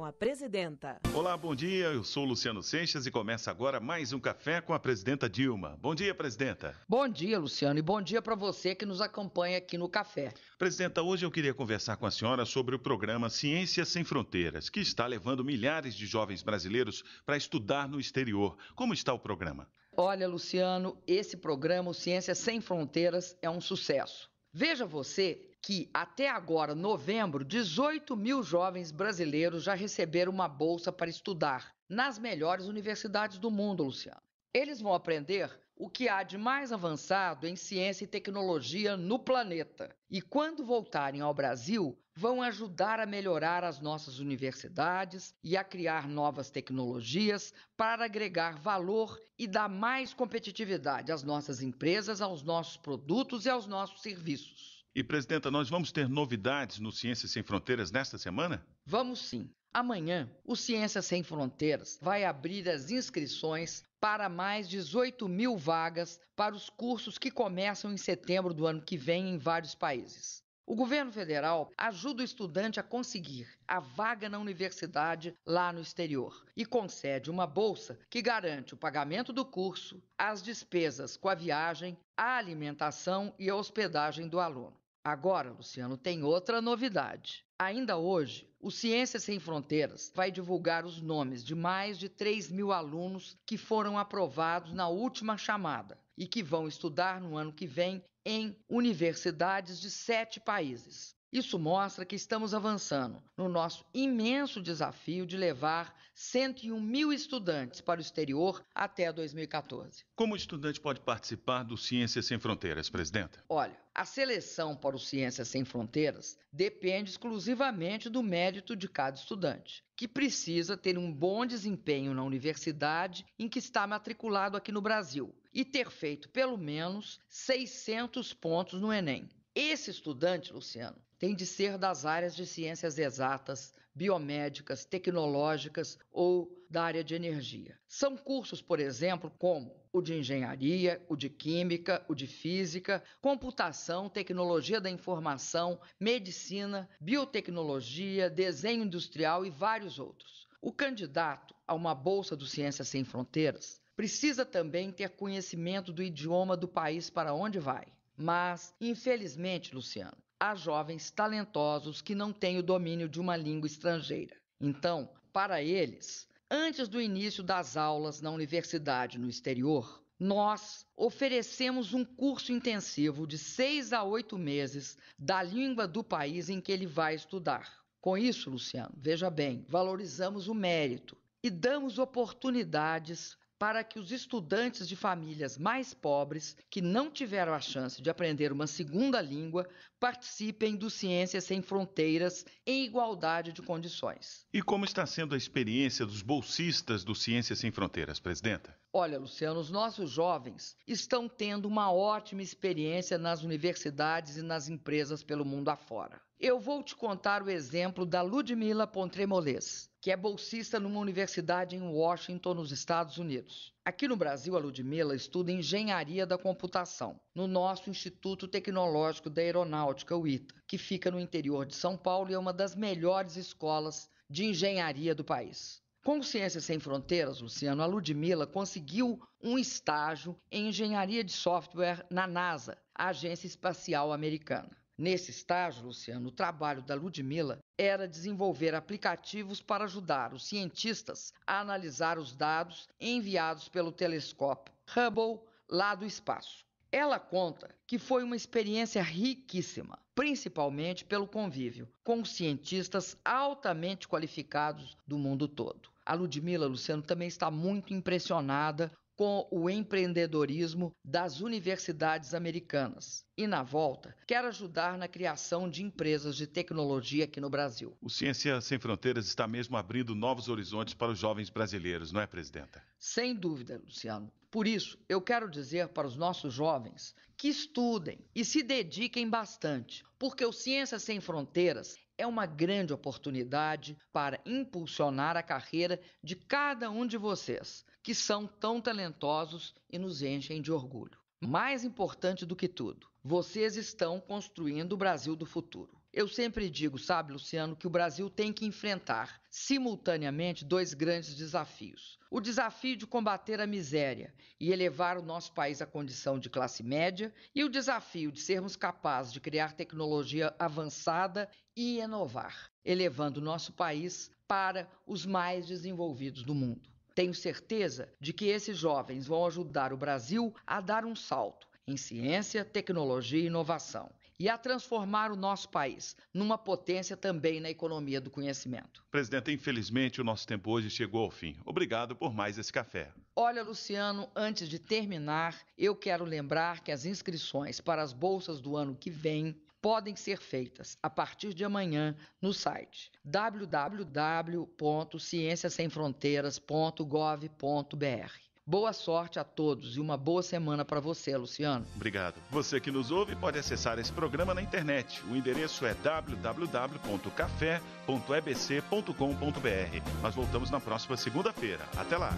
com a presidenta. Olá, bom dia. Eu sou Luciano Seixas e começa agora mais um café com a presidenta Dilma. Bom dia, presidenta. Bom dia, Luciano, e bom dia para você que nos acompanha aqui no café. Presidenta, hoje eu queria conversar com a senhora sobre o programa Ciências Sem Fronteiras, que está levando milhares de jovens brasileiros para estudar no exterior. Como está o programa? Olha, Luciano, esse programa Ciências Sem Fronteiras é um sucesso. Veja você que até agora, novembro, 18 mil jovens brasileiros já receberam uma bolsa para estudar nas melhores universidades do mundo, Luciano. Eles vão aprender o que há de mais avançado em ciência e tecnologia no planeta. E quando voltarem ao Brasil, vão ajudar a melhorar as nossas universidades e a criar novas tecnologias para agregar valor e dar mais competitividade às nossas empresas, aos nossos produtos e aos nossos serviços. E, presidenta, nós vamos ter novidades no Ciências Sem Fronteiras nesta semana? Vamos sim. Amanhã, o Ciências Sem Fronteiras vai abrir as inscrições para mais 18 mil vagas para os cursos que começam em setembro do ano que vem em vários países. O governo federal ajuda o estudante a conseguir a vaga na universidade lá no exterior e concede uma bolsa que garante o pagamento do curso, as despesas com a viagem, a alimentação e a hospedagem do aluno. Agora, Luciano, tem outra novidade. Ainda hoje, o Ciência Sem Fronteiras vai divulgar os nomes de mais de 3 mil alunos que foram aprovados na última chamada e que vão estudar no ano que vem em universidades de sete países. Isso mostra que estamos avançando no nosso imenso desafio de levar 101 mil estudantes para o exterior até 2014. Como o estudante pode participar do Ciências Sem Fronteiras, presidenta? Olha, a seleção para o Ciências Sem Fronteiras depende exclusivamente do mérito de cada estudante, que precisa ter um bom desempenho na universidade em que está matriculado aqui no Brasil e ter feito pelo menos 600 pontos no Enem. Esse estudante, Luciano, tem de ser das áreas de ciências exatas, biomédicas, tecnológicas ou da área de energia. São cursos, por exemplo, como o de engenharia, o de química, o de física, computação, tecnologia da informação, medicina, biotecnologia, desenho industrial e vários outros. O candidato a uma bolsa do Ciências Sem Fronteiras precisa também ter conhecimento do idioma do país para onde vai. Mas, infelizmente, Luciano, a jovens talentosos que não têm o domínio de uma língua estrangeira. Então, para eles, antes do início das aulas na universidade no exterior, nós oferecemos um curso intensivo de seis a oito meses da língua do país em que ele vai estudar. Com isso, Luciano, veja bem, valorizamos o mérito e damos oportunidades para que os estudantes de famílias mais pobres, que não tiveram a chance de aprender uma segunda língua, participem do Ciências Sem Fronteiras em igualdade de condições. E como está sendo a experiência dos bolsistas do Ciências Sem Fronteiras, presidenta? Olha, Luciano, os nossos jovens estão tendo uma ótima experiência nas universidades e nas empresas pelo mundo afora. Eu vou te contar o exemplo da Ludmila Pontremolês, que é bolsista numa universidade em Washington, nos Estados Unidos. Aqui no Brasil, a Ludmila estuda engenharia da computação no nosso Instituto Tecnológico da Aeronáutica, o ITA, que fica no interior de São Paulo e é uma das melhores escolas de engenharia do país. Com Ciências Sem Fronteiras, Luciano, a Ludmilla conseguiu um estágio em engenharia de software na NASA, a Agência Espacial Americana. Nesse estágio, Luciano, o trabalho da Ludmilla era desenvolver aplicativos para ajudar os cientistas a analisar os dados enviados pelo telescópio Hubble lá do espaço. Ela conta que foi uma experiência riquíssima, principalmente pelo convívio com cientistas altamente qualificados do mundo todo. A Ludmila Luciano também está muito impressionada com o empreendedorismo das universidades americanas e, na volta, quer ajudar na criação de empresas de tecnologia aqui no Brasil. O Ciência Sem Fronteiras está mesmo abrindo novos horizontes para os jovens brasileiros, não é, presidenta? Sem dúvida, Luciano. Por isso, eu quero dizer para os nossos jovens que estudem e se dediquem bastante, porque o Ciência Sem Fronteiras é uma grande oportunidade para impulsionar a carreira de cada um de vocês que são tão talentosos e nos enchem de orgulho. Mais importante do que tudo, vocês estão construindo o Brasil do futuro. Eu sempre digo, sabe, Luciano, que o Brasil tem que enfrentar simultaneamente dois grandes desafios: o desafio de combater a miséria e elevar o nosso país à condição de classe média, e o desafio de sermos capazes de criar tecnologia avançada e inovar, elevando o nosso país para os mais desenvolvidos do mundo. Tenho certeza de que esses jovens vão ajudar o Brasil a dar um salto em ciência, tecnologia e inovação e a transformar o nosso país numa potência também na economia do conhecimento. Presidente, infelizmente o nosso tempo hoje chegou ao fim. Obrigado por mais esse café. Olha, Luciano, antes de terminar, eu quero lembrar que as inscrições para as bolsas do ano que vem podem ser feitas a partir de amanhã no site www.cienciasemfronteiras.gov.br. Boa sorte a todos e uma boa semana para você, Luciano. Obrigado. Você que nos ouve pode acessar esse programa na internet. O endereço é www.café.ebc.com.br. Nós voltamos na próxima segunda-feira. Até lá.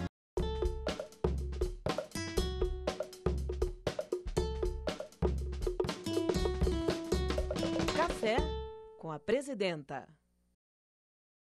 a presidenta.